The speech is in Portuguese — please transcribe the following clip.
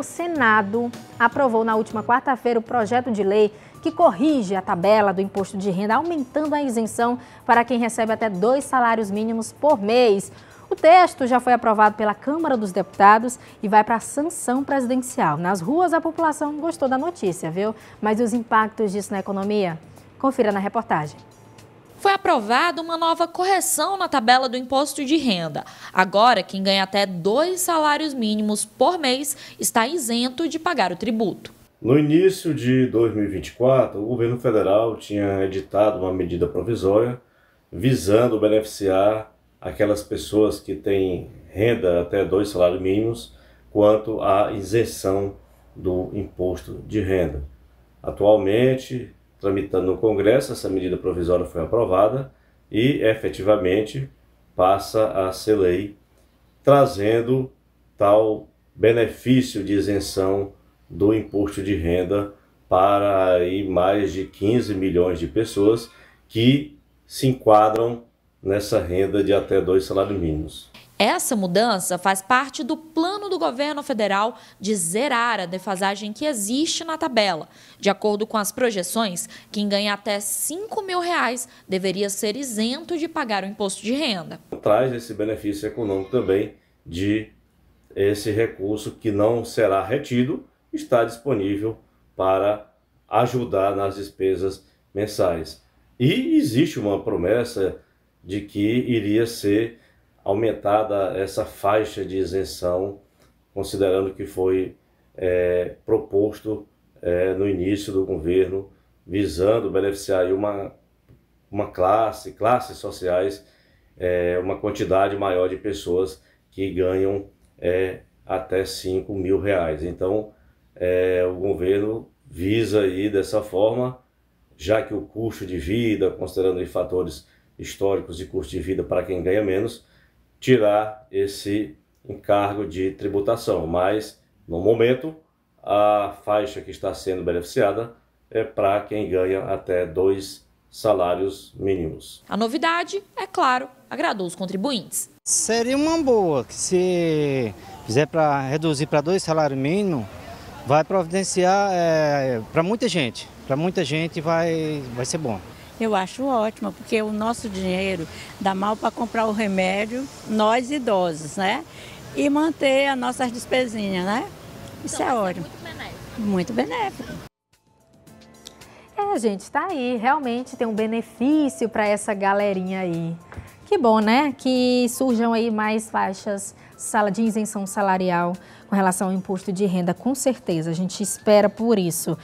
o Senado aprovou na última quarta-feira o projeto de lei que corrige a tabela do imposto de renda, aumentando a isenção para quem recebe até dois salários mínimos por mês. O texto já foi aprovado pela Câmara dos Deputados e vai para a sanção presidencial. Nas ruas, a população gostou da notícia, viu? Mas os impactos disso na economia? Confira na reportagem foi aprovada uma nova correção na tabela do imposto de renda. Agora, quem ganha até dois salários mínimos por mês está isento de pagar o tributo. No início de 2024, o governo federal tinha editado uma medida provisória visando beneficiar aquelas pessoas que têm renda até dois salários mínimos quanto à isenção do imposto de renda. Atualmente, tramitando no Congresso, essa medida provisória foi aprovada e efetivamente passa a ser lei, trazendo tal benefício de isenção do imposto de renda para aí mais de 15 milhões de pessoas que se enquadram nessa renda de até dois salários mínimos. Essa mudança faz parte do plano do governo federal de zerar a defasagem que existe na tabela. De acordo com as projeções, quem ganha até R$ 5 mil reais deveria ser isento de pagar o imposto de renda. Traz esse benefício econômico também de esse recurso que não será retido, está disponível para ajudar nas despesas mensais. E existe uma promessa de que iria ser aumentada essa faixa de isenção, considerando que foi é, proposto é, no início do governo, visando beneficiar uma, uma classe, classes sociais, é, uma quantidade maior de pessoas que ganham é, até 5 mil reais. Então, é, o governo visa aí dessa forma, já que o custo de vida, considerando fatores históricos de custo de vida para quem ganha menos, tirar esse encargo de tributação, mas no momento a faixa que está sendo beneficiada é para quem ganha até dois salários mínimos. A novidade, é claro, agradou os contribuintes. Seria uma boa que se fizer para reduzir para dois salários mínimos, vai providenciar é, eh, para muita gente. Para muita gente vai, vai ser bom. Eu acho ótimo, porque o nosso dinheiro dá mal para comprar o remédio, nós idosos, né? E manter as nossas despesinhas, né? Isso então, é, é ótimo. Muito benéfico. Muito benéfico. É, gente, tá aí. Realmente tem um benefício para essa galerinha aí. Que bom, né? Que surjam aí mais faixas sala de isenção salarial com relação ao imposto de renda, com certeza. A gente espera por isso.